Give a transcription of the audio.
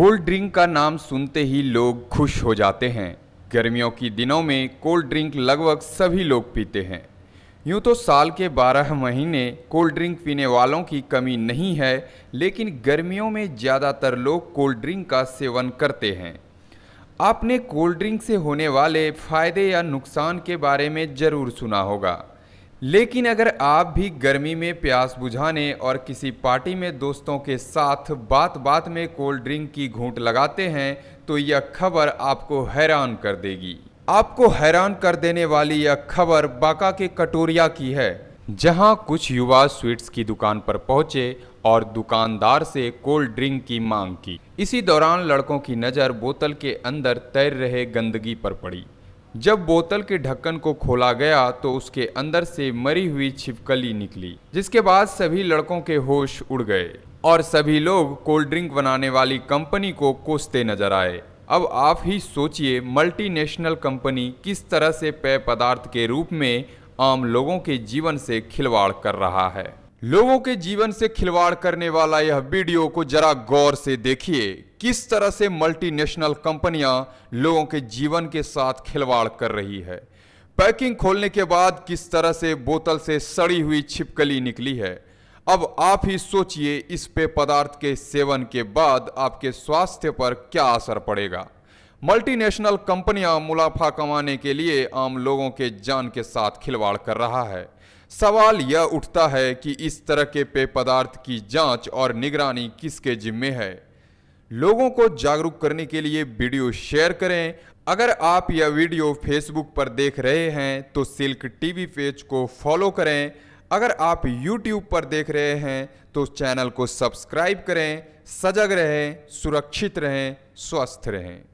cold drink का नाम सुनते ही लोग खुश हो जाते हैं गर्मियों के दिनों में कोल्ड ड्रिंक लगभग सभी लोग पीते हैं यूँ तो साल के 12 महीने कोल्ड ड्रिंक पीने वालों की कमी नहीं है लेकिन गर्मियों में ज़्यादातर लोग कोल्ड ड्रिंक का सेवन करते हैं आपने कोल्ड ड्रिंक से होने वाले फ़ायदे या नुकसान के बारे में ज़रूर सुना होगा लेकिन अगर आप भी गर्मी में प्यास बुझाने और किसी पार्टी में दोस्तों के साथ बात बात में कोल्ड ड्रिंक की घूंट लगाते हैं तो यह खबर आपको हैरान कर देगी आपको हैरान कर देने वाली यह खबर बाका के कटोरिया की है जहां कुछ युवा स्वीट्स की दुकान पर पहुंचे और दुकानदार से कोल्ड ड्रिंक की मांग की इसी दौरान लड़कों की नज़र बोतल के अंदर तैर रहे गंदगी पर पड़ी जब बोतल के ढक्कन को खोला गया तो उसके अंदर से मरी हुई छिपकली निकली जिसके बाद सभी लड़कों के होश उड़ गए और सभी लोग कोल्ड ड्रिंक बनाने वाली कंपनी को कोसते नजर आए अब आप ही सोचिए मल्टीनेशनल कंपनी किस तरह से पेय पदार्थ के रूप में आम लोगों के जीवन से खिलवाड़ कर रहा है लोगों के जीवन से खिलवाड़ करने वाला यह वीडियो को जरा गौर से देखिए किस तरह से मल्टीनेशनल कंपनियां लोगों के जीवन के साथ खिलवाड़ कर रही है पैकिंग खोलने के बाद किस तरह से बोतल से सड़ी हुई छिपकली निकली है अब आप ही सोचिए इस पे पदार्थ के सेवन के बाद आपके स्वास्थ्य पर क्या असर पड़ेगा मल्टीनेशनल कंपनियां मुनाफा कमाने के लिए आम लोगों के जान के साथ खिलवाड़ कर रहा है सवाल यह उठता है कि इस तरह के पेय पदार्थ की जांच और निगरानी किसके जिम्मे है लोगों को जागरूक करने के लिए वीडियो शेयर करें अगर आप यह वीडियो फेसबुक पर देख रहे हैं तो सिल्क टीवी पेज को फॉलो करें अगर आप यूट्यूब पर देख रहे हैं तो चैनल को सब्सक्राइब करें सजग रहें सुरक्षित रहें स्वस्थ रहें